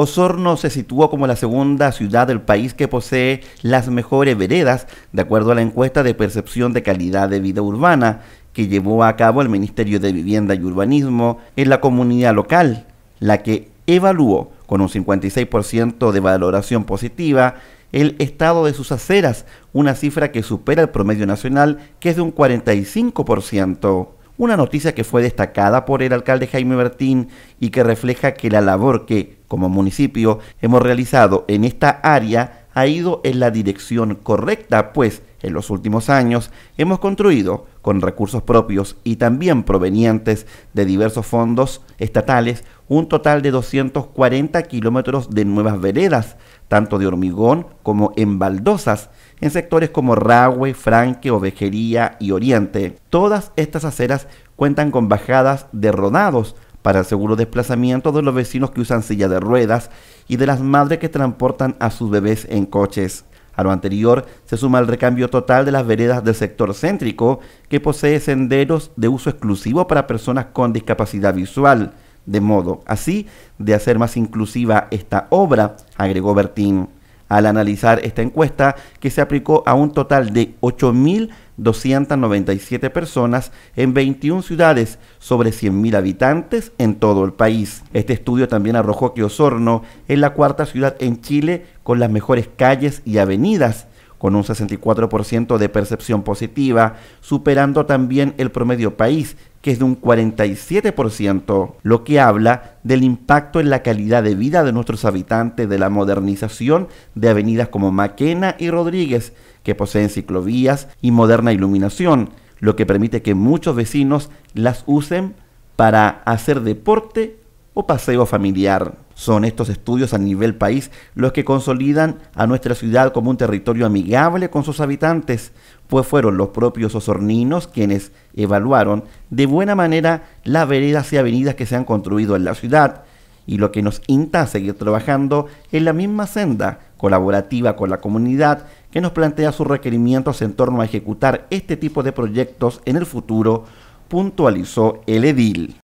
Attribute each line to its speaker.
Speaker 1: Osorno se situó como la segunda ciudad del país que posee las mejores veredas, de acuerdo a la encuesta de percepción de calidad de vida urbana que llevó a cabo el Ministerio de Vivienda y Urbanismo en la comunidad local, la que evaluó con un 56% de valoración positiva el estado de sus aceras, una cifra que supera el promedio nacional que es de un 45%. Una noticia que fue destacada por el alcalde Jaime Bertín y que refleja que la labor que como municipio hemos realizado en esta área ha ido en la dirección correcta, pues en los últimos años hemos construido con recursos propios y también provenientes de diversos fondos estatales un total de 240 kilómetros de nuevas veredas, tanto de hormigón como en baldosas, en sectores como ragüe Franque, Ovejería y Oriente. Todas estas aceras cuentan con bajadas de rodados, para el seguro desplazamiento de los vecinos que usan silla de ruedas y de las madres que transportan a sus bebés en coches. A lo anterior se suma el recambio total de las veredas del sector céntrico, que posee senderos de uso exclusivo para personas con discapacidad visual, de modo así de hacer más inclusiva esta obra, agregó Bertín al analizar esta encuesta que se aplicó a un total de 8.297 personas en 21 ciudades sobre 100.000 habitantes en todo el país. Este estudio también arrojó que Osorno es la cuarta ciudad en Chile con las mejores calles y avenidas con un 64% de percepción positiva, superando también el promedio país, que es de un 47%, lo que habla del impacto en la calidad de vida de nuestros habitantes de la modernización de avenidas como Maquena y Rodríguez, que poseen ciclovías y moderna iluminación, lo que permite que muchos vecinos las usen para hacer deporte o paseo familiar. Son estos estudios a nivel país los que consolidan a nuestra ciudad como un territorio amigable con sus habitantes, pues fueron los propios osorninos quienes evaluaron de buena manera las veredas y avenidas que se han construido en la ciudad y lo que nos insta a seguir trabajando en la misma senda colaborativa con la comunidad que nos plantea sus requerimientos en torno a ejecutar este tipo de proyectos en el futuro, puntualizó el edil.